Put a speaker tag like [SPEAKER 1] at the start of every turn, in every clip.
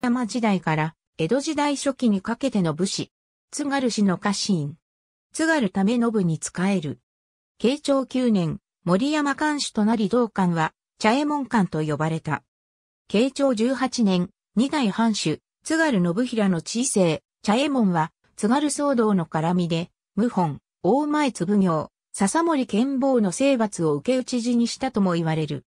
[SPEAKER 1] 山時代から江戸時代初期にかけての武士、津軽氏の家臣、津軽為信に仕える。慶長9年、森山官主となり道館は、茶右衛門館と呼ばれた。慶長18年、二代藩主、津軽信平の知世、茶右衛門は、津軽騒動の絡みで、謀反、大前津奉行、笹森健坊の征伐を受け討ち死にしたとも言われる。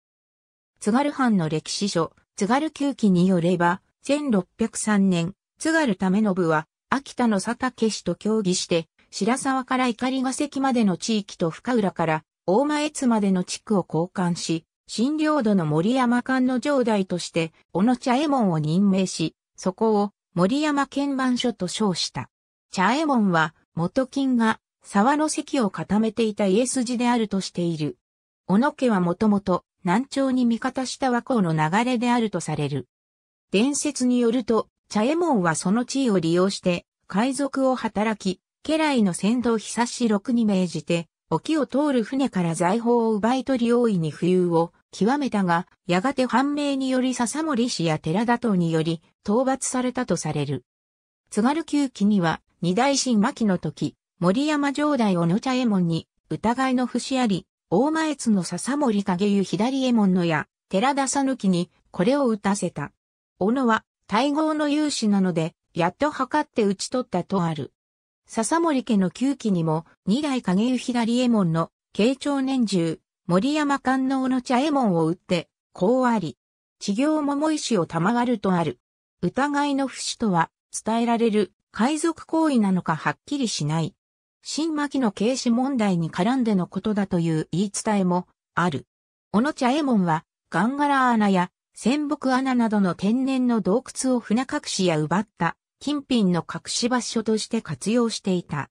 [SPEAKER 1] 津軽藩の歴史書、津軽旧記によれば、1603年、津軽為信は、秋田の佐竹氏と協議して、白沢からりヶ関までの地域と深浦から大前津までの地区を交換し、新領土の森山間の城代として、小野茶右衛門を任命し、そこを森山県番所と称した。茶右衛門は、元金が沢の席を固めていた家筋であるとしている。小野家はもともと南朝に味方した和光の流れであるとされる。伝説によると、茶右衛門はその地位を利用して、海賊を働き、家来の先導久し六に命じて、沖を通る船から財宝を奪い取り大いに浮遊を極めたが、やがて判明により笹森氏や寺田等により討伐されたとされる。津軽旧期には、二大神牧の時、森山城代小野茶右衛門に、疑いの節あり、大前津の笹森影湯左衛門のや、寺田さぬきに、これを打たせた。斧は大号の勇士なので、やっと測って討ち取ったとある。笹森家の旧期にも、二代影湯左衛門の慶長年中、森山官能の茶衛門を打って、こうあり。地行桃石を賜るとある。疑いの不死とは、伝えられる、海賊行為なのかはっきりしない。新巻の軽視問題に絡んでのことだという言い伝えも、ある。小野茶右衛門は、ガンガラ穴や仙木穴などの天然の洞窟を船隠しや奪った金品の隠し場所として活用していた。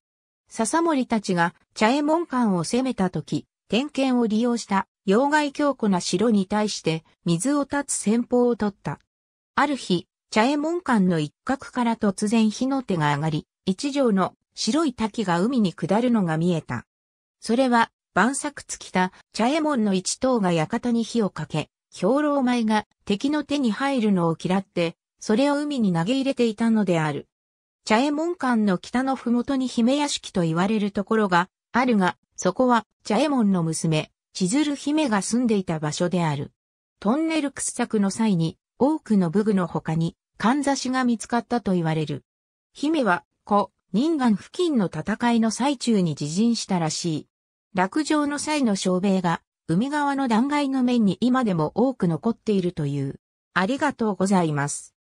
[SPEAKER 1] 笹森たちが茶右衛門館を攻めた時、点検を利用した妖怪強固な城に対して水を断つ戦法を取った。ある日、茶右衛門館の一角から突然火の手が上がり、一条の白い滝が海に下るのが見えた。それは、晩作尽きた茶右衛門の一頭が館に火をかけ、兵糧米が敵の手に入るのを嫌って、それを海に投げ入れていたのである。茶右門館の北のふもとに姫屋敷と言われるところがあるが、そこは茶右衛門の娘、千鶴姫が住んでいた場所である。トンネル掘削の際に多くの武具の他に、かんざしが見つかったと言われる。姫は、子、人間付近の戦いの最中に自陣したらしい。落城の際の将兵が海側の断崖の面に今でも多く残っているという。ありがとうございます。